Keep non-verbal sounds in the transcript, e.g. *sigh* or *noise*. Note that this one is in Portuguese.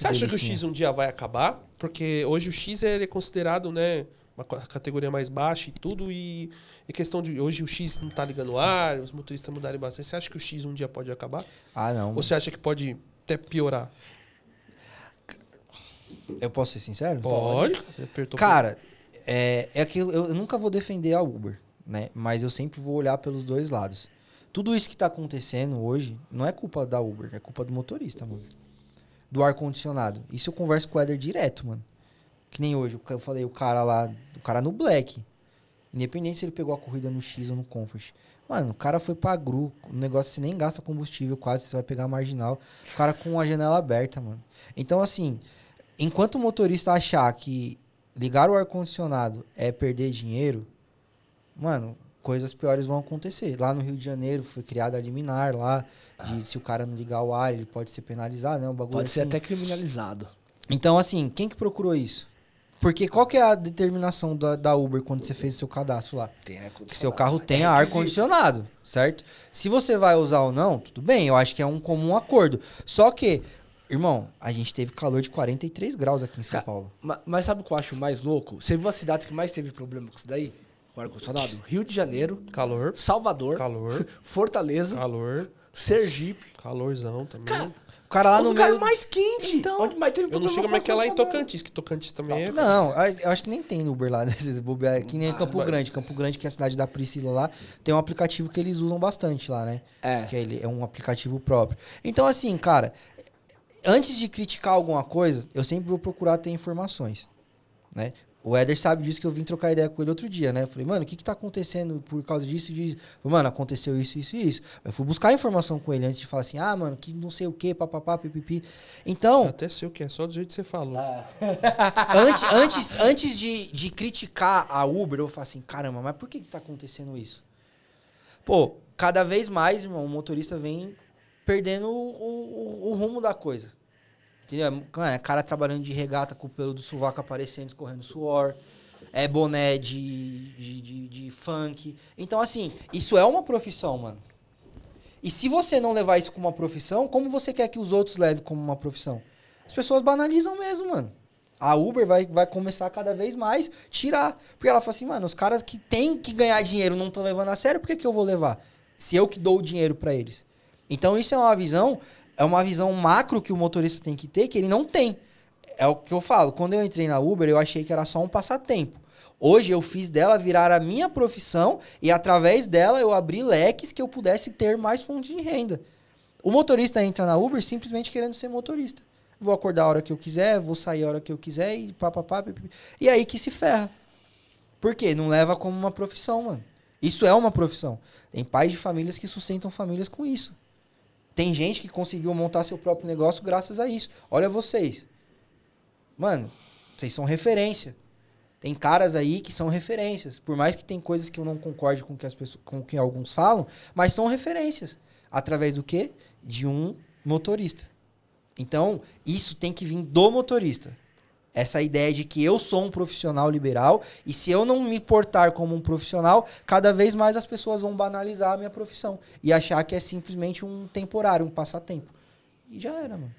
Você acha que o X um dia vai acabar? Porque hoje o X é considerado, né? Uma categoria mais baixa e tudo, e é questão de hoje o X não tá ligando o ar, os motoristas mudarem bastante. Você acha que o X um dia pode acabar? Ah, não. Ou você acha que pode até piorar? Eu posso ser sincero? Pode. pode. Cara, é, é aquilo, eu, eu nunca vou defender a Uber, né? Mas eu sempre vou olhar pelos dois lados. Tudo isso que tá acontecendo hoje não é culpa da Uber, é culpa do motorista, mano do ar-condicionado. Isso eu converso com o Eder direto, mano. Que nem hoje, eu falei, o cara lá, o cara no black. Independente se ele pegou a corrida no X ou no Comfort. Mano, o cara foi pra Gru, o negócio você nem gasta combustível quase, você vai pegar marginal. O cara com a janela aberta, mano. Então, assim, enquanto o motorista achar que ligar o ar-condicionado é perder dinheiro, mano, coisas piores vão acontecer. Lá no Rio de Janeiro foi criada a liminar lá, de, se o cara não ligar o ar, ele pode ser penalizado, né? Um bagulho pode assim. ser até criminalizado. Então, assim, quem que procurou isso? Porque qual que é a determinação da, da Uber quando você fez o seu cadastro lá? que seu carro é tenha é ar-condicionado, certo? Se você vai usar ou não, tudo bem, eu acho que é um comum acordo. Só que, irmão, a gente teve calor de 43 graus aqui em São Paulo. Mas, mas sabe o que eu acho mais louco? Você viu as cidades que mais teve problema com isso daí? com ar-condicionado? Rio de Janeiro. Calor. Salvador. Calor. *laughs* Fortaleza. Calor. Sergipe. Calorzão também. Cara, o cara lá no lugar é meio... mais quente. Então, Onde mais teve um eu não chego é mais que é lá em Tocantins, que Tocantins também é. Não, eu acho que nem tem Uber lá, *laughs* né? É que nem ah, Campo mas... Grande. Campo Grande, que é a cidade da Priscila lá, tem um aplicativo que eles usam bastante lá, né? É. Que ele é um aplicativo próprio. Então, assim, cara, antes de criticar alguma coisa, eu sempre vou procurar ter informações. Né? O Éder sabe disso que eu vim trocar ideia com ele outro dia, né? Eu falei, mano, o que que tá acontecendo por causa disso? disso? Mano, aconteceu isso, isso e isso. Eu fui buscar informação com ele antes de falar assim, ah, mano, que não sei o que, papapá, pipipi. Então... Eu até sei o que é, só do jeito que você falou. Ah. *laughs* antes antes, antes de, de criticar a Uber, eu falo assim, caramba, mas por que que tá acontecendo isso? Pô, cada vez mais, irmão, o motorista vem perdendo o, o, o rumo da coisa. Entendeu? É, é cara trabalhando de regata com o pelo do sovaco aparecendo, escorrendo suor. É boné de, de, de, de funk. Então, assim, isso é uma profissão, mano. E se você não levar isso como uma profissão, como você quer que os outros levem como uma profissão? As pessoas banalizam mesmo, mano. A Uber vai, vai começar cada vez mais tirar. Porque ela fala assim, mano, os caras que têm que ganhar dinheiro não estão levando a sério, por que, que eu vou levar? Se eu que dou o dinheiro para eles. Então isso é uma visão é uma visão macro que o motorista tem que ter que ele não tem. É o que eu falo. Quando eu entrei na Uber, eu achei que era só um passatempo. Hoje eu fiz dela virar a minha profissão e através dela eu abri leques que eu pudesse ter mais fontes de renda. O motorista entra na Uber simplesmente querendo ser motorista. Vou acordar a hora que eu quiser, vou sair a hora que eu quiser e papapá. E é aí que se ferra. Por quê? Não leva como uma profissão, mano. Isso é uma profissão. Tem pais de famílias que sustentam famílias com isso. Tem gente que conseguiu montar seu próprio negócio graças a isso. Olha vocês. Mano, vocês são referência. Tem caras aí que são referências. Por mais que tem coisas que eu não concorde com que as pessoas, com que alguns falam, mas são referências. Através do quê? De um motorista. Então, isso tem que vir do motorista. Essa ideia de que eu sou um profissional liberal e se eu não me portar como um profissional, cada vez mais as pessoas vão banalizar a minha profissão e achar que é simplesmente um temporário, um passatempo. E já era, mano.